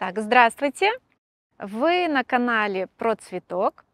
Так, здравствуйте! Вы на канале Про Цветок.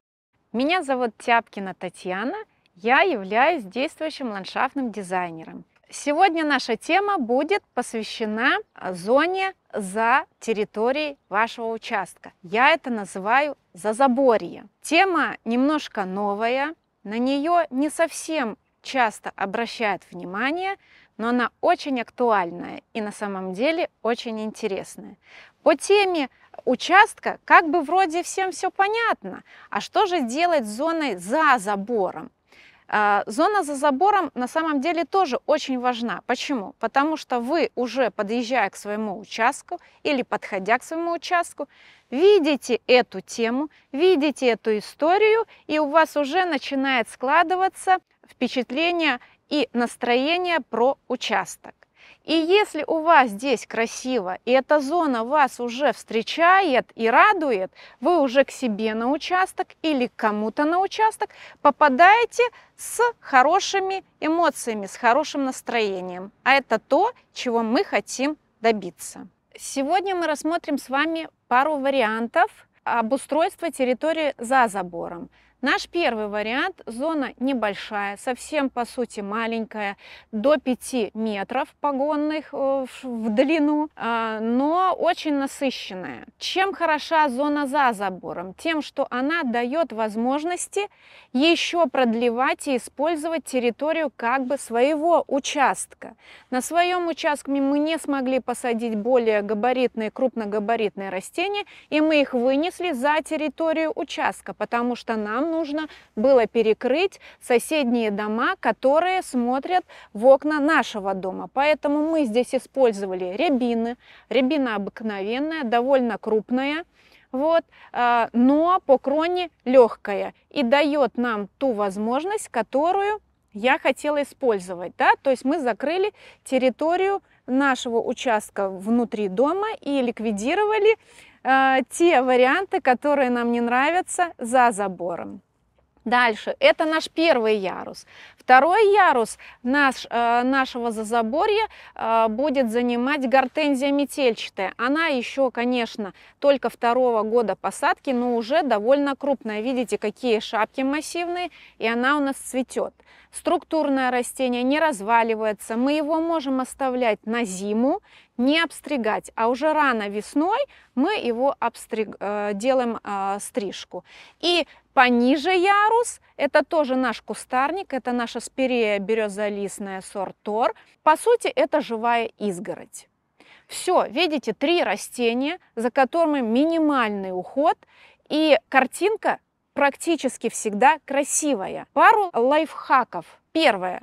Меня зовут Тяпкина Татьяна. Я являюсь действующим ландшафтным дизайнером. Сегодня наша тема будет посвящена зоне за территорией вашего участка. Я это называю зазаборье. Тема немножко новая, на нее не совсем часто обращают внимание, но она очень актуальная и на самом деле очень интересная. По теме участка как бы вроде всем все понятно, а что же делать с зоной за забором? А, зона за забором на самом деле тоже очень важна. Почему? Потому что вы уже подъезжая к своему участку или подходя к своему участку, видите эту тему, видите эту историю, и у вас уже начинает складываться впечатление и настроение про участок. И если у вас здесь красиво, и эта зона вас уже встречает и радует, вы уже к себе на участок или к кому-то на участок попадаете с хорошими эмоциями, с хорошим настроением. А это то, чего мы хотим добиться. Сегодня мы рассмотрим с вами пару вариантов обустройства территории за забором. Наш первый вариант – зона небольшая, совсем по сути маленькая, до 5 метров погонных э, в длину, а, но очень насыщенная. Чем хороша зона за забором? Тем, что она дает возможности еще продлевать и использовать территорию как бы своего участка. На своем участке мы не смогли посадить более габаритные, крупногабаритные растения, и мы их вынесли за территорию участка, потому что нам нужно было перекрыть соседние дома, которые смотрят в окна нашего дома. Поэтому мы здесь использовали рябины. Рябина обыкновенная, довольно крупная. Вот, а, но по кроне легкая и дает нам ту возможность, которую я хотела использовать. Да? То есть мы закрыли территорию нашего участка внутри дома и ликвидировали э, те варианты, которые нам не нравятся за забором. Дальше, это наш первый ярус. Второй ярус наш, э, нашего зазаборья э, будет занимать гортензия метельчатая. Она еще, конечно, только второго года посадки, но уже довольно крупная. Видите, какие шапки массивные, и она у нас цветет. Структурное растение не разваливается. Мы его можем оставлять на зиму, не обстригать, а уже рано весной мы его обстриг... Э, делаем э, стрижку. И Пониже ярус – это тоже наш кустарник, это наша спирея березолистная сорт Тор. По сути, это живая изгородь. Все, видите, три растения, за которыми минимальный уход, и картинка практически всегда красивая. Пару лайфхаков. Первое.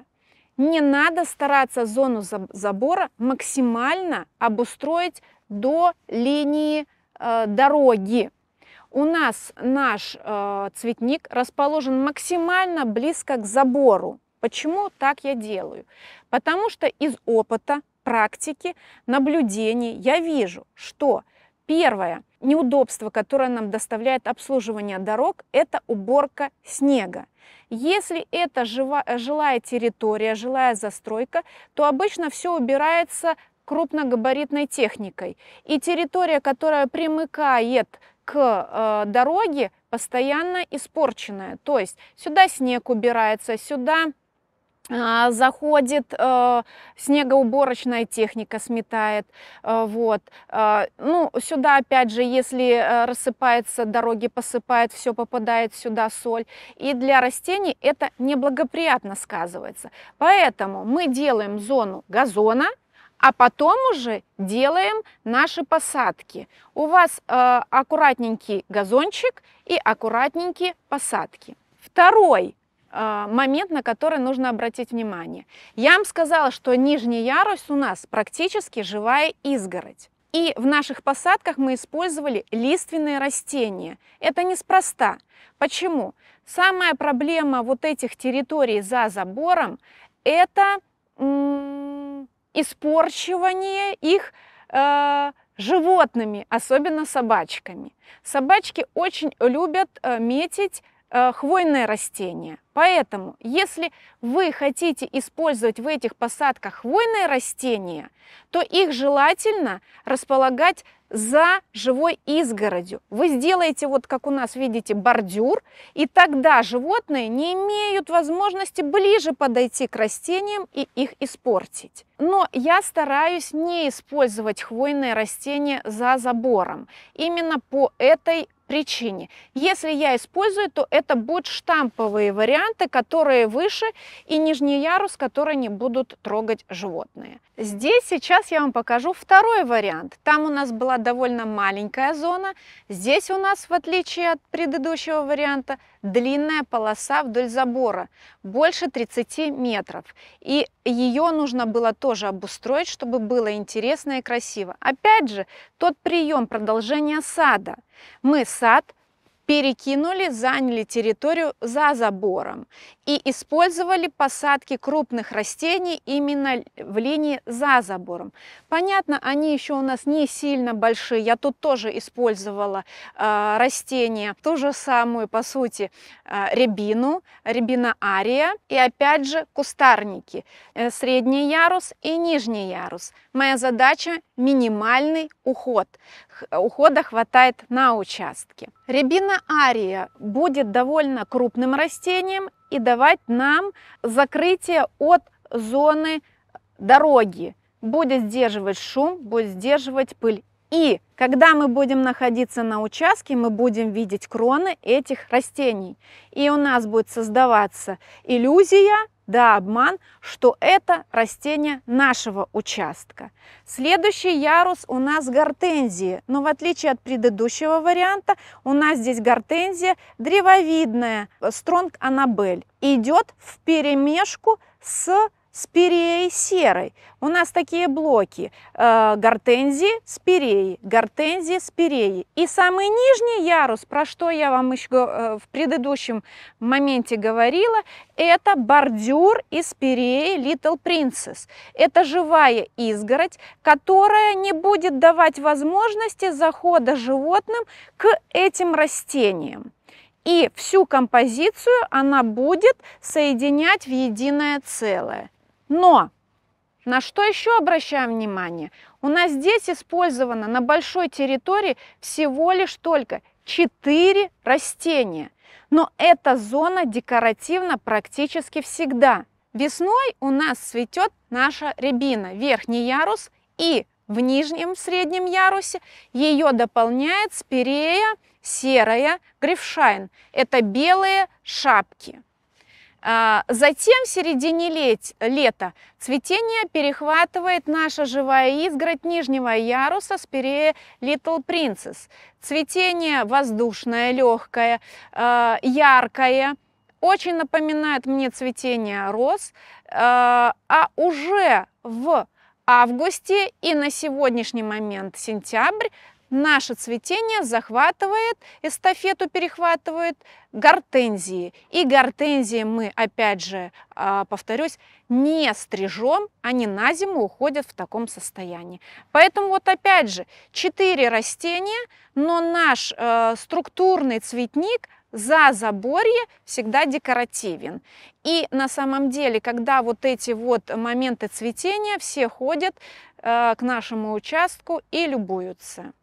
Не надо стараться зону забора максимально обустроить до линии э, дороги. У нас наш э, цветник расположен максимально близко к забору. Почему так я делаю? Потому что из опыта, практики, наблюдений я вижу, что первое неудобство, которое нам доставляет обслуживание дорог, это уборка снега. Если это жива, э, жилая территория, жилая застройка, то обычно все убирается крупногабаритной техникой. И территория, которая примыкает к э, дороге постоянно испорченная. То есть сюда снег убирается, сюда а, заходит э, снегоуборочная техника, сметает. Э, вот. Э, ну, сюда опять же, если э, рассыпается, дороги посыпает, все попадает сюда, соль. И для растений это неблагоприятно сказывается. Поэтому мы делаем зону газона – а потом уже делаем наши посадки. У вас э, аккуратненький газончик и аккуратненькие посадки. Второй э, момент, на который нужно обратить внимание. Я вам сказала, что нижний ярус у нас практически живая изгородь. И в наших посадках мы использовали лиственные растения. Это неспроста. Почему? Самая проблема вот этих территорий за забором – это испорчивание их э, животными, особенно собачками. Собачки очень любят э, метить э, хвойные растения. Поэтому, если вы хотите использовать в этих посадках хвойные растения, то их желательно располагать за живой изгородью. Вы сделаете, вот как у нас видите, бордюр, и тогда животные не имеют возможности ближе подойти к растениям и их испортить. Но я стараюсь не использовать хвойные растения за забором. Именно по этой причине. Если я использую, то это будут штамповые варианты, которые выше, и нижний ярус, которые не будут трогать животные. Здесь сейчас я вам покажу второй вариант. Там у нас была довольно маленькая зона. Здесь у нас, в отличие от предыдущего варианта, длинная полоса вдоль забора, больше 30 метров. И ее нужно было тоже обустроить, чтобы было интересно и красиво. Опять же, тот прием продолжения сада – мы сад перекинули, заняли территорию за забором и использовали посадки крупных растений именно в линии за забором. Понятно, они еще у нас не сильно большие. Я тут тоже использовала э, растения, ту же самую, по сути, э, рябину, рябина ария и опять же кустарники, э, средний ярус и нижний ярус. Моя задача минимальный уход. Ухода хватает на участке. Рябина ария будет довольно крупным растением и давать нам закрытие от зоны дороги. Будет сдерживать шум, будет сдерживать пыль. И когда мы будем находиться на участке, мы будем видеть кроны этих растений. И у нас будет создаваться иллюзия да, обман, что это растение нашего участка. Следующий ярус у нас гортензии, но в отличие от предыдущего варианта, у нас здесь гортензия древовидная, э, стронг анабель, идет в перемешку с спиреей серой. У нас такие блоки э, гортензии, спиреи, гортензии, спиреи. И самый нижний ярус, про что я вам еще э, в предыдущем моменте говорила, это бордюр из спиреи Little Princess. Это живая изгородь, которая не будет давать возможности захода животным к этим растениям и всю композицию она будет соединять в единое целое. Но на что еще обращаем внимание? У нас здесь использовано на большой территории всего лишь только 4 растения. Но эта зона декоративна практически всегда. Весной у нас цветет наша рябина, верхний ярус, и в нижнем в среднем ярусе ее дополняет спирея серая грифшайн. Это белые шапки. А, затем в середине лет, лета цветение перехватывает наша живая изгородь нижнего яруса спирея Little Princess. Цветение воздушное, легкое, а, яркое. Очень напоминает мне цветение роз. А, а уже в августе и на сегодняшний момент сентябрь наше цветение захватывает, эстафету перехватывает гортензии. И гортензии мы, опять же, а, повторюсь, не стрижем, они на зиму уходят в таком состоянии. Поэтому вот опять же, 4 растения, но наш э, структурный цветник за заборье всегда декоративен. И на самом деле, когда вот эти вот моменты цветения, все ходят э, к нашему участку и любуются.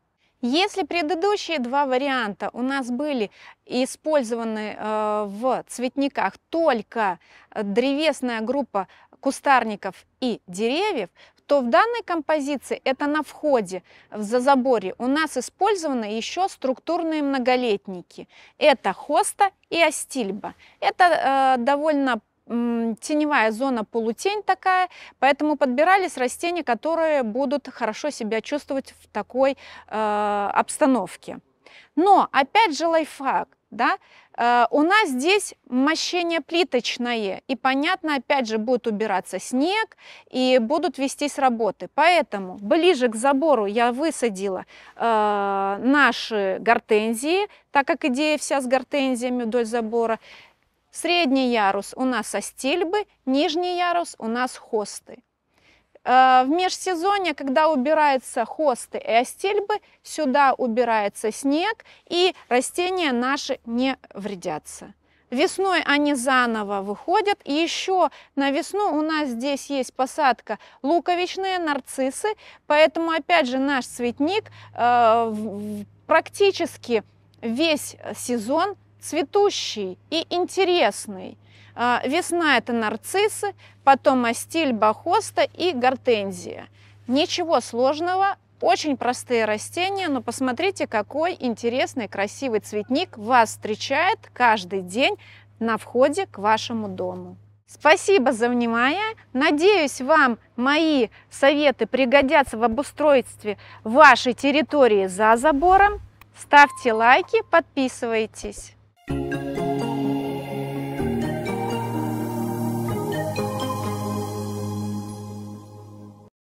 Если предыдущие два варианта у нас были использованы э, в цветниках только э, древесная группа кустарников и деревьев, то в данной композиции это на входе в зазаборе у нас использованы еще структурные многолетники. Это хоста и остильба. Это э, довольно теневая зона полутень такая, поэтому подбирались растения, которые будут хорошо себя чувствовать в такой э, обстановке. Но опять же лайфхак, да, э, у нас здесь мощение плиточное, и понятно, опять же будет убираться снег, и будут вестись работы. Поэтому ближе к забору я высадила э, наши гортензии, так как идея вся с гортензиями вдоль забора, Средний ярус у нас остильбы, нижний ярус у нас хосты. Э, в межсезонье, когда убираются хосты и остильбы, сюда убирается снег, и растения наши не вредятся. Весной они заново выходят. И еще на весну у нас здесь есть посадка луковичные нарциссы. Поэтому, опять же, наш цветник э, практически весь сезон цветущий и интересный. А, весна – это нарциссы, потом астиль, бахоста и гортензия. Ничего сложного, очень простые растения, но посмотрите, какой интересный, красивый цветник вас встречает каждый день на входе к вашему дому. Спасибо за внимание. Надеюсь, вам мои советы пригодятся в обустройстве вашей территории за забором. Ставьте лайки, подписывайтесь. Thank you.